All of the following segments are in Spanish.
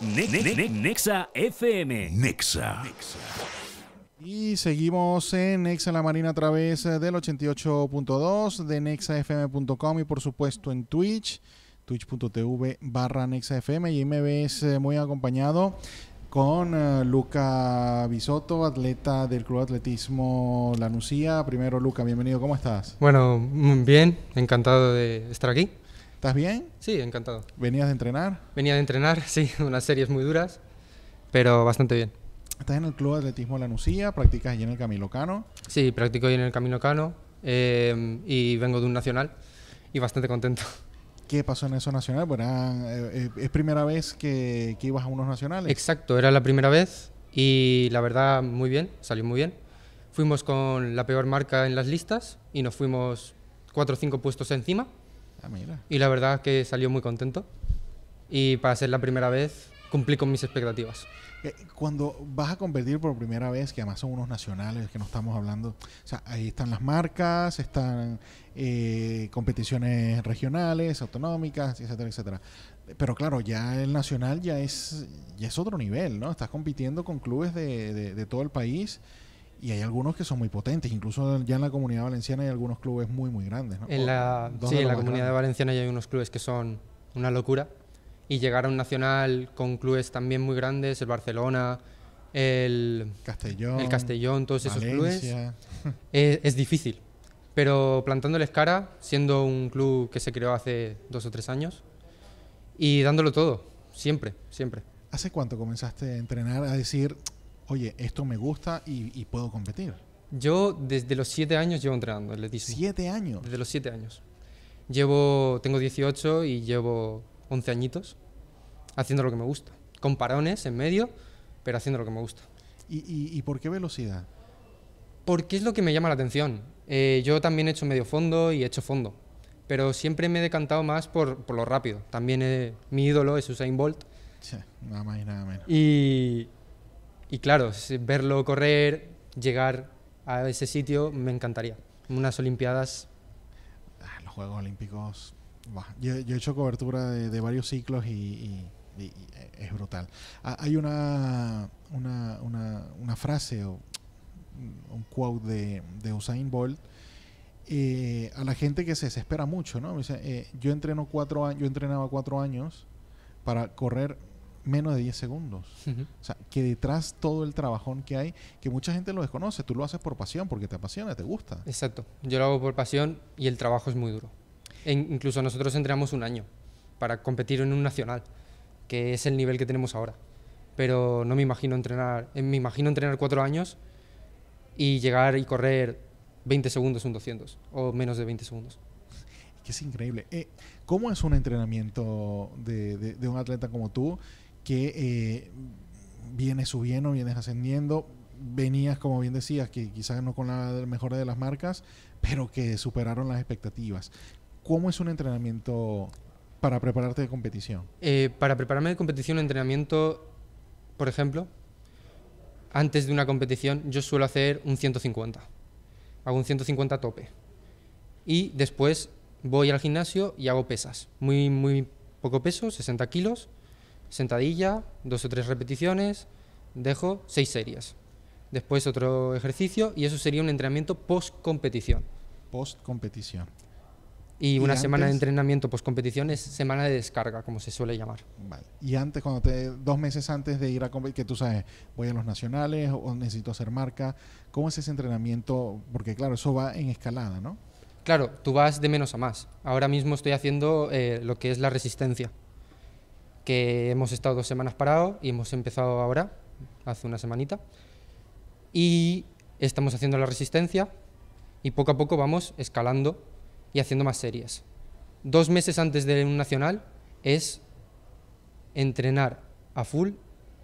Nexa FM. Nexa. Y seguimos en Nexa La Marina a través del 88.2 de nexafm.com y por supuesto en Twitch, twitch.tv barra nexafm y me ves eh, muy acompañado con eh, Luca Bisotto, atleta del Club Atletismo La Nucía. Primero, Luca, bienvenido, ¿cómo estás? Bueno, mm, bien, encantado de estar aquí. ¿Estás bien? Sí, encantado. ¿Venías de entrenar? Venía de entrenar, sí, unas series muy duras, pero bastante bien. ¿Estás en el Club de Atletismo La Nucía? ¿Practicas allí en el Camino Cano? Sí, practico allí en el Camino Cano eh, y vengo de un nacional y bastante contento. ¿Qué pasó en eso nacional? Bueno, pues eh, eh, ¿Es primera vez que, que, ibas a unos nacionales? Exacto, era la primera vez y la verdad muy bien, salió muy bien. Fuimos con la peor marca en las listas y nos fuimos cuatro o cinco puestos encima Ah, y la verdad es que salió muy contento. Y para ser la primera vez, cumplí con mis expectativas. Eh, cuando vas a competir por primera vez, que además son unos nacionales que no estamos hablando, o sea, ahí están las marcas, están eh, competiciones regionales, autonómicas, etcétera, etcétera. Pero claro, ya el nacional ya es, ya es otro nivel, ¿no? Estás compitiendo con clubes de, de, de todo el país y hay algunos que son muy potentes, incluso ya en la comunidad valenciana hay algunos clubes muy, muy grandes. En la, sí, en la comunidad valenciana ya hay unos clubes que son una locura. Y llegar a un nacional con clubes también muy grandes, el Barcelona, el Castellón, el Castellón todos esos clubes, es, eh, es difícil. Pero plantándoles cara, siendo un club que se creó hace dos o tres años, y dándolo todo, siempre, siempre. ¿Hace cuánto comenzaste a entrenar a decir, oye, esto me gusta y, puedo competir? Yo desde los 7 años llevo entrenando atletismo. ¿Siete años? Desde los 7 años. Llevo, tengo 18 y llevo 11 añitos haciendo lo que me gusta. Con parones en medio, pero haciendo lo que me gusta. ¿Y, por qué velocidad? Porque es lo que me llama la atención. Eh, yo también he hecho medio fondo y he hecho fondo, pero siempre me he decantado más por, por lo rápido. También mi ídolo es Usain Bolt. Sí, nada más y nada menos. Y, y claro, verlo correr, llegar a ese sitio, me encantaría. Unas Olimpiadas. Ah, los Juegos Olímpicos. yo, he hecho cobertura de, varios ciclos y, es brutal. hay una, una, frase un quote de, de Usain Bolt. Eh, a la gente que se espera mucho, ¿no? Eh, yo entreno cuatro años, yo entrenaba cuatro años para correr menos de 10 segundos. O sea, que detrás todo el trabajón que hay, que mucha gente lo desconoce, tú lo haces por pasión, porque te apasiona, te gusta. Exacto, yo lo hago por pasión y el trabajo es muy duro. incluso nosotros entrenamos un año para competir en un nacional, que es el nivel que tenemos ahora. Pero no me imagino entrenar, eh, me imagino entrenar cuatro años y llegar y correr 20 segundos un 200 o menos de 20 segundos que es increíble. Eh, ¿Cómo es un entrenamiento de, de, un atleta como tú? que eh, vienes subiendo, vienes ascendiendo, venías, como bien decías, que quizás no con la mejor de las marcas, pero que superaron las expectativas. ¿Cómo es un entrenamiento para prepararte de competición? Eh, para prepararme de competición, entrenamiento, por ejemplo, antes de una competición yo suelo hacer un 150. Hago un 150 a tope. Y después voy al gimnasio y hago pesas. Muy, muy poco peso, 60 kilos, sentadilla, dos o tres repeticiones, dejo seis series. Después otro ejercicio y eso sería un entrenamiento post-competición. Post-competición. Y, una semana de entrenamiento post-competición es semana de descarga, como se suele llamar. Y antes, cuando te, dos meses antes de ir a competir, que tú sabes, voy a los nacionales o necesito hacer marca, ¿cómo es ese entrenamiento? Porque claro, eso va en escalada, ¿no? Claro, tú vas de menos a más. Ahora mismo estoy haciendo eh, lo que es la resistencia que hemos estado dos semanas parados y hemos empezado ahora, hace una semanita, y estamos haciendo la resistencia y poco a poco vamos escalando y haciendo más series. Dos meses antes de un nacional es entrenar a full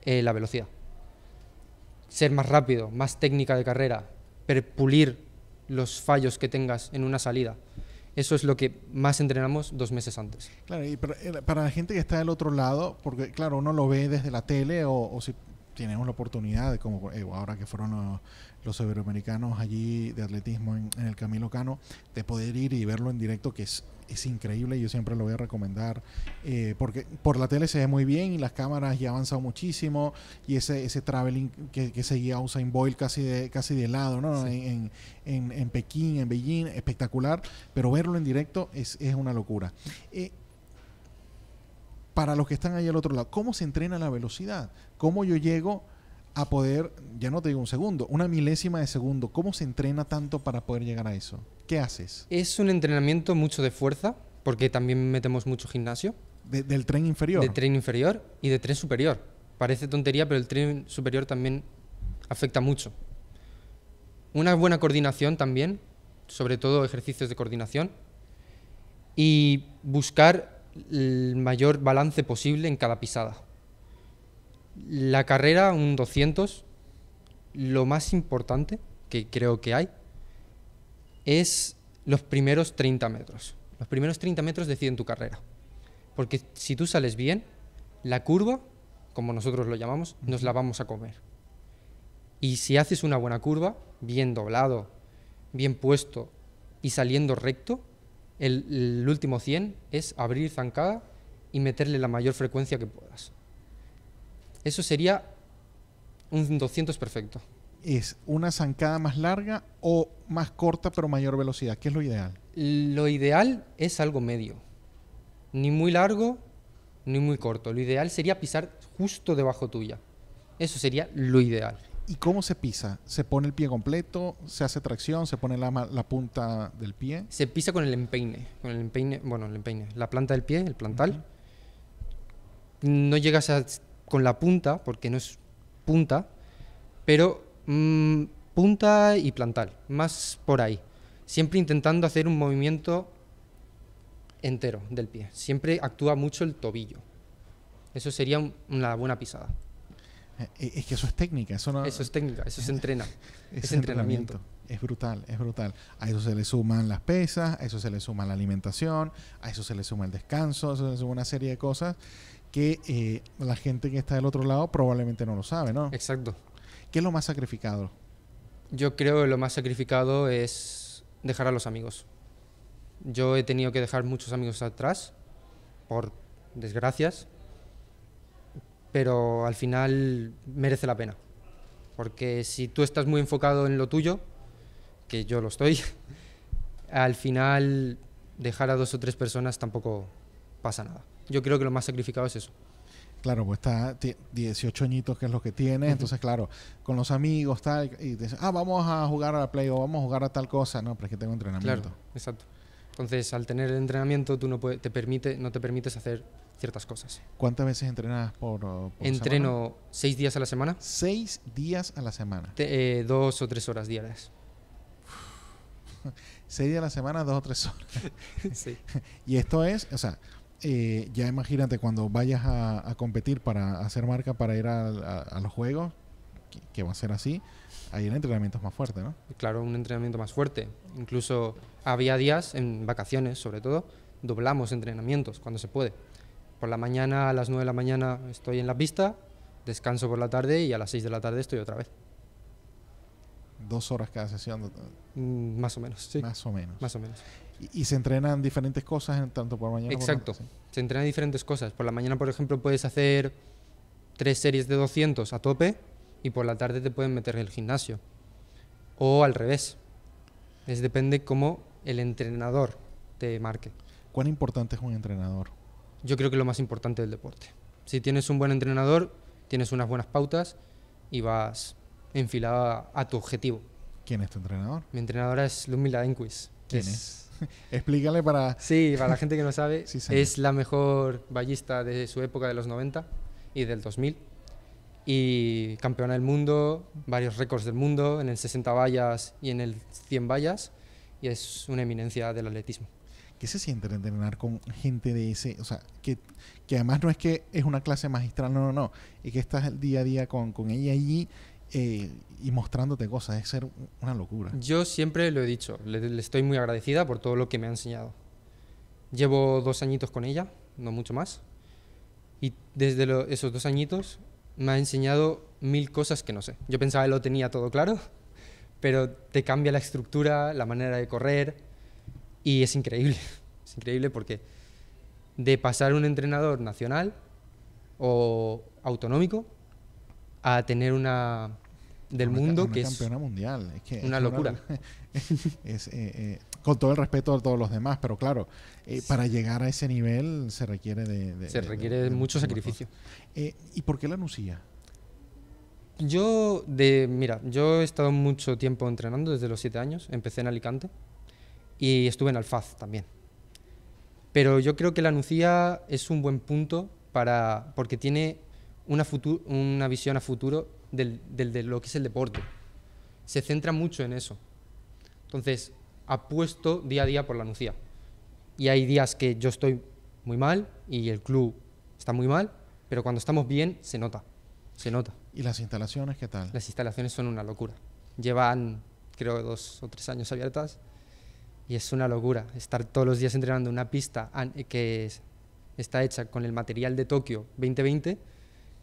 eh, la velocidad. Ser más rápido, más técnica de carrera, pulir los fallos que tengas en una salida. Eso es lo que más entrenamos dos meses antes. Claro, y eh, para, la gente que está del otro lado, porque claro, uno lo ve desde la tele o, si tenemos la oportunidad, como eh, ahora que fueron los, los iberoamericanos allí de atletismo en, en, el Camilo Cano, de poder ir y verlo en directo, que es es increíble, yo siempre lo voy a recomendar, eh, porque por la tele se ve muy bien y las cámaras ya han avanzado muchísimo y ese, ese traveling que, seguía Usain Boyle casi de, casi de lado, ¿no? En, Pekín, en Beijing, espectacular, pero verlo en directo es, una locura. Eh, para los que están ahí al otro lado, ¿cómo se entrena la velocidad? ¿Cómo yo llego a poder, ya no te digo un segundo, una milésima de segundo. ¿Cómo se entrena tanto para poder llegar a eso? ¿Qué haces? Es un entrenamiento mucho de fuerza, porque también metemos mucho gimnasio. del tren inferior. De tren inferior y de tren superior. Parece tontería, pero el tren superior también afecta mucho. Una buena coordinación también, sobre todo ejercicios de coordinación, y buscar el mayor balance posible en cada pisada. La carrera, un 200, lo más importante que creo que hay es los primeros 30 metros. Los primeros 30 metros deciden tu carrera. Porque si tú sales bien, la curva, como nosotros lo llamamos, nos la vamos a comer. Y si haces una buena curva, bien doblado, bien puesto y saliendo recto, el, último 100 es abrir zancada y meterle la mayor frecuencia que puedas. Eso sería un 200 perfecto. ¿Es una zancada más larga o más corta pero mayor velocidad? ¿Qué es lo ideal? Lo ideal es algo medio. Ni muy largo ni muy corto. Lo ideal sería pisar justo debajo tuya. Eso sería lo ideal. ¿Y cómo se pisa? ¿Se pone el pie completo? ¿Se hace tracción? ¿Se pone la, punta del pie? Se pisa con el empeine. Con el empeine, bueno, el empeine. La planta del pie, el plantal. No llegas a con la punta, porque no es punta, pero mm, punta y plantar más por ahí. Siempre intentando hacer un movimiento entero del pie. Siempre actúa mucho el tobillo. Eso sería una buena pisada. Eh, es que eso es técnica, eso no... Eso es técnica, eso se entrena. es, entrenamiento. Es brutal, es brutal. A eso se le suman las pesas, a eso se le suma la alimentación, a eso se le suma el descanso, a eso se suma una serie de cosas que eh, la gente que está del otro lado probablemente no lo sabe, ¿no? Exacto. ¿Qué es lo más sacrificado? Yo creo que lo más sacrificado es dejar a los amigos. Yo he tenido que dejar muchos amigos atrás, por desgracias, pero al final merece la pena. Porque si tú estás muy enfocado en lo tuyo, que yo lo estoy, al final dejar a dos o tres personas tampoco pasa nada yo creo que lo más sacrificado es eso. Claro, pues está 18 añitos que es lo que tiene, entonces claro, con los amigos tal, y dicen, ah, vamos a jugar a la play o vamos a jugar a tal cosa, no, pero es que tengo entrenamiento. Claro, exacto. Entonces, al tener el entrenamiento, tú no te permite, no te permites hacer ciertas cosas. ¿Cuántas veces entrenas por, Entreno seis días a la semana. Seis días a la semana. Eh, dos o tres horas diarias. seis días a la semana, dos o tres horas. sí. y esto es, o sea, eh, ya imagínate cuando vayas a, competir para hacer marca, para ir a, los juegos, que, va a ser así, hay un entrenamiento más fuerte, ¿no? Claro, un entrenamiento más fuerte. Incluso había días, en vacaciones sobre todo, doblamos entrenamientos cuando se puede. Por la mañana, a las 9 de la mañana estoy en la pista, descanso por la tarde y a las 6 de la tarde estoy otra vez dos horas cada sesión. Mm, más o menos, Más o menos. Más o menos. Y, se entrenan diferentes cosas en, tanto por mañana Exacto. Por la Se entrenan diferentes cosas. Por la mañana, por ejemplo, puedes hacer tres series de 200 a tope y por la tarde te pueden meter en el gimnasio. O al revés. Es depende cómo el entrenador te marque. ¿Cuán importante es un entrenador? Yo creo que lo más importante del deporte. Si tienes un buen entrenador, tienes unas buenas pautas y vas Enfilada a, tu objetivo. ¿Quién es tu entrenador? Mi entrenadora es Lumila Enquist. ¿Quién es? Explícale para... Sí, para la gente que no sabe, es la mejor ballista de su época de los 90 y del 2000. Y campeona del mundo, varios récords del mundo, en el 60 vallas y en el 100 vallas. Y es una eminencia del atletismo. ¿Qué se siente entrenar con gente de ese? O sea, que, que además no es que es una clase magistral, no, no, no. y que estás el día a día con, con ella allí eh, y mostrándote cosas. Es ser una locura. Yo siempre lo he dicho, le, estoy muy agradecida por todo lo que me ha enseñado. Llevo dos añitos con ella, no mucho más. Y desde esos dos añitos me ha enseñado mil cosas que no sé. Yo pensaba que lo tenía todo claro, pero te cambia la estructura, la manera de correr, y es increíble. Es increíble porque de pasar un entrenador nacional o autonómico a tener una del mundo que campeona es mundial una locura eh, eh, con todo el respeto a todos los demás pero claro eh, para llegar a ese nivel se requiere de, se requiere mucho sacrificio y por qué la Nucía yo de mira yo he estado mucho tiempo entrenando desde los siete años empecé en Alicante y estuve en Alfaz también pero yo creo que la Nucía es un buen punto para porque tiene una, una visión a futuro del, de lo que es el deporte. Se centra mucho en eso. Entonces, apuesto día a día por la Nucía. Y hay días que yo estoy muy mal y el club está muy mal, pero cuando estamos bien se nota, se nota. ¿Y las instalaciones qué tal? Las instalaciones son una locura. Llevan, creo, dos o tres años abiertas y es una locura estar todos los días entrenando en una pista que está hecha con el material de Tokio 2020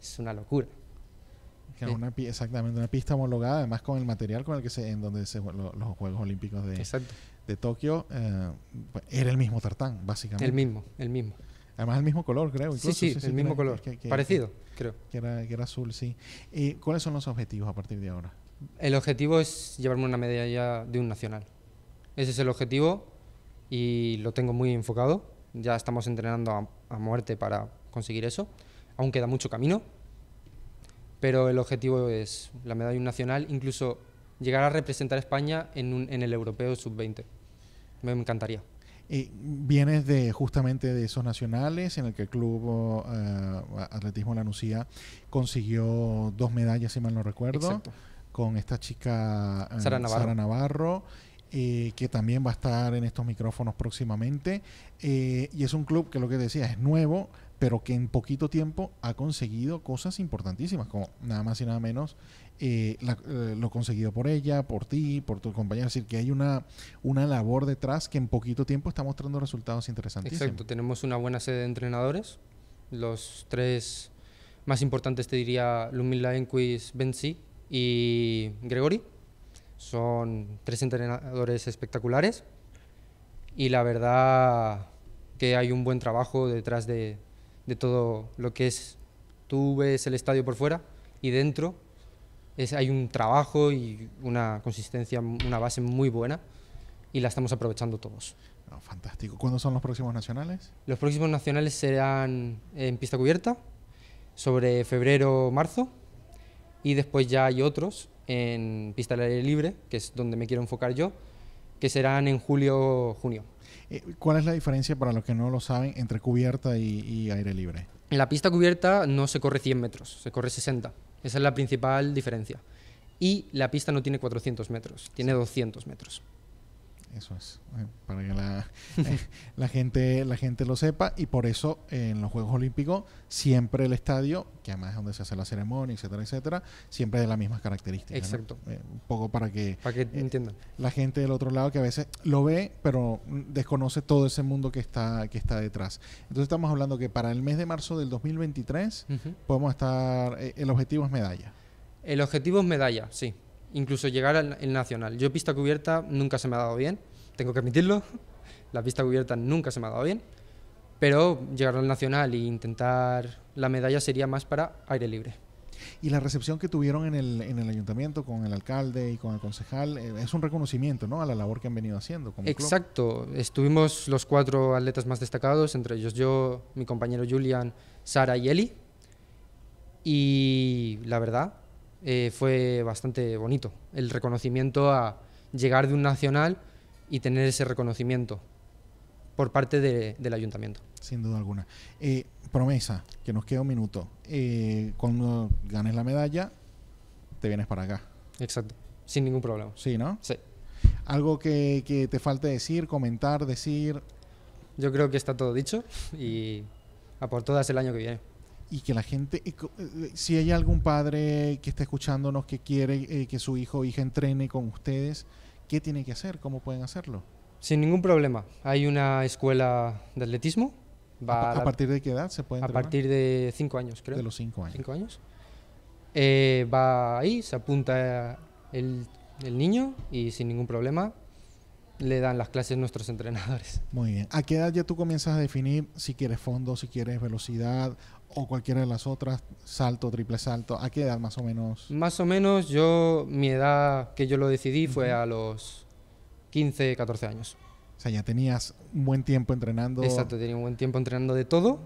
es una locura. exactamente, una pista homologada, además con el material con el que se, en donde se los Juegos Olímpicos de, de Tokio, eh, pues, era el mismo tartán, básicamente. El mismo, el mismo. Además, el mismo color, creo. sí, sí, el mismo color. Parecido, creo. Que era, azul, sí. ¿Y cuáles son los objetivos a partir de ahora? El objetivo es llevarme una medalla de un nacional. Ese es el objetivo y lo tengo muy enfocado. Ya estamos entrenando a muerte para conseguir eso. Aún queda mucho camino, pero el objetivo es la medalla nacional, incluso llegar a representar a España en, el europeo sub-20. Me encantaría. Y vienes de justamente de esos nacionales en el que el club eh, Atletismo La Nucía consiguió dos medallas, si mal no recuerdo, con esta chica eh, Sara Navarro, eh, que también va a estar en estos micrófonos próximamente. y es un club que lo que decía es nuevo, pero que en poquito tiempo ha conseguido cosas importantísimas, como nada más y nada menos eh, eh, lo conseguido por ella, por ti, por tu compañero. Es decir, que hay una, una labor detrás que en poquito tiempo está mostrando resultados interesantísimos. Exacto, tenemos una buena sede de entrenadores. Los tres más importantes te diría Lumila Laenquist, Benzi y Gregory. Son tres entrenadores espectaculares y la verdad que hay un buen trabajo detrás de, de todo lo que es. Tú ves el estadio por fuera y dentro es, hay un trabajo y una consistencia, una base muy buena y la estamos aprovechando todos. fantástico. ¿Cuándo son los próximos nacionales? Los próximos nacionales serán en pista cubierta, sobre febrero-marzo, y después ya hay otros en pista al aire libre, que es donde me quiero enfocar yo, que serán en julio-junio. Eh, ¿Cuál es la diferencia, para los que no lo saben, entre cubierta y, y, aire libre? En la pista cubierta no se corre 100 metros, se corre 60. Esa es la principal diferencia. Y la pista no tiene 400 metros, tiene 200 metros. Eso es, eh, para que la, gente, la gente lo sepa. Y por eso en los Juegos Olímpicos siempre el estadio, que además es donde se hace la ceremonia, etcétera, etcétera, siempre de las mismas características. Exacto. Eh, un poco para que, para que eh, entiendan. La gente del otro lado que a veces lo ve, pero desconoce todo ese mundo que está, que está detrás. Entonces estamos hablando que para el mes de marzo del 2023 podemos estar, el objetivo es medalla. El objetivo es medalla, sí incluso llegar al nacional. Yo pista cubierta nunca se me ha dado bien, tengo que admitirlo, la pista cubierta nunca se me ha dado bien, pero llegar al nacional e intentar la medalla sería más para aire libre. Y la recepción que tuvieron en el, en el ayuntamiento con el alcalde y con el concejal eh, es un reconocimiento ¿no? a la labor que han venido haciendo. Exacto, estuvimos los cuatro atletas más destacados, entre ellos yo, mi compañero Julian, Sara y Eli. Y la verdad, eh, fue bastante bonito. El reconocimiento a llegar de un nacional y tener ese reconocimiento por parte del ayuntamiento. Sin duda alguna. Eh, promesa, que nos queda un minuto. Eh, cuando ganes la medalla, te vienes para acá. Exacto, sin ningún problema. Sí, ¿no? Sí. ¿Algo que, que te falte decir, comentar, decir? Yo creo que está todo dicho y a por todas el año que viene y que la gente, eh, eh, si hay algún padre que está escuchándonos que quiere eh, que su hijo o hija entrene con ustedes, ¿qué tiene que hacer? ¿Cómo pueden hacerlo? Sin ningún problema. Hay una escuela de atletismo. ¿A, partir de qué edad se puede entrenar? A partir de 5 años, creo. De los 5 años. Cinco años. va ahí, se apunta el, el niño y sin ningún problema le dan las clases nuestros entrenadores. Muy bien. ¿A qué edad ya tú comienzas a definir si quieres fondo, si quieres velocidad o cualquiera de las otras, salto, triple salto, ¿a qué edad más o menos? Más o menos yo, mi edad que yo lo decidí fue a los 15, 14 años. O sea, ya tenías un buen tiempo entrenando. Exacto, tenía un buen tiempo entrenando de todo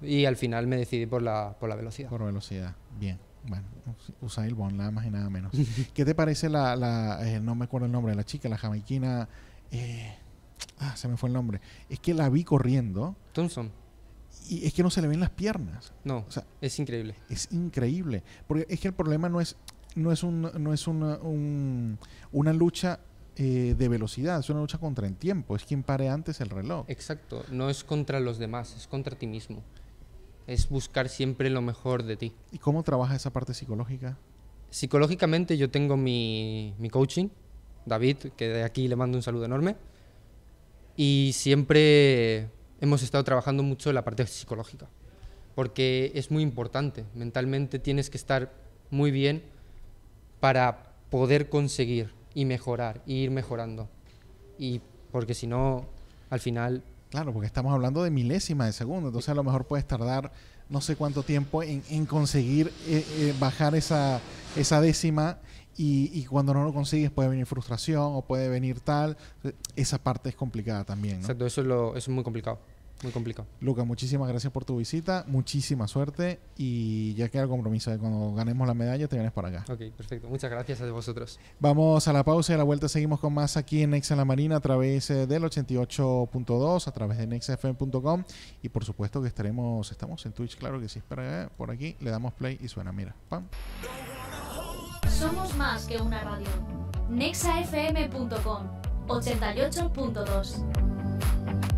y al final me decidí por la, por la velocidad. Por velocidad, bien. Bueno, el bon, nada más y nada menos. ¿Qué te parece la, eh, no me acuerdo el nombre de la chica, la jamaiquina? Eh, ah, se me fue el nombre. Es que la vi corriendo. Thompson y es que no se le ven las piernas. No, o sea, es increíble. Es increíble. Porque es que el problema no es, no es, un, no es una, lucha eh, de velocidad, es una lucha contra el tiempo, es quien pare antes el reloj. Exacto, no es contra los demás, es contra ti mismo. Es buscar siempre lo mejor de ti. ¿Y cómo trabaja esa parte psicológica? Psicológicamente yo tengo mi, mi coaching, David, que de aquí le mando un saludo enorme. Y siempre hemos estado trabajando mucho la parte psicológica, porque es muy importante. Mentalmente tienes que estar muy bien para poder conseguir y mejorar, y ir mejorando. Y porque si no, al final... Claro, porque estamos hablando de milésima de segundo, entonces a lo mejor puedes tardar no sé cuánto tiempo en, conseguir eh, eh, bajar esa, esa décima y, cuando no lo consigues puede venir frustración o puede venir tal. Esa parte es complicada también. Exacto, eso es, muy complicado. Muy complicado. Luca, muchísimas gracias por tu visita, muchísima suerte y ya queda el compromiso de cuando ganemos la medalla te vienes para acá. Ok, perfecto. Muchas gracias a vosotros. Vamos a la pausa y a la vuelta seguimos con más aquí en Nexa La Marina a través eh, del 88.2, a través de nexafm.com y por supuesto que estaremos, estamos en Twitch, claro que sí, espera, eh, por aquí le damos play y suena, mira. Pam. Somos más que una radio. nexafm.com 88.2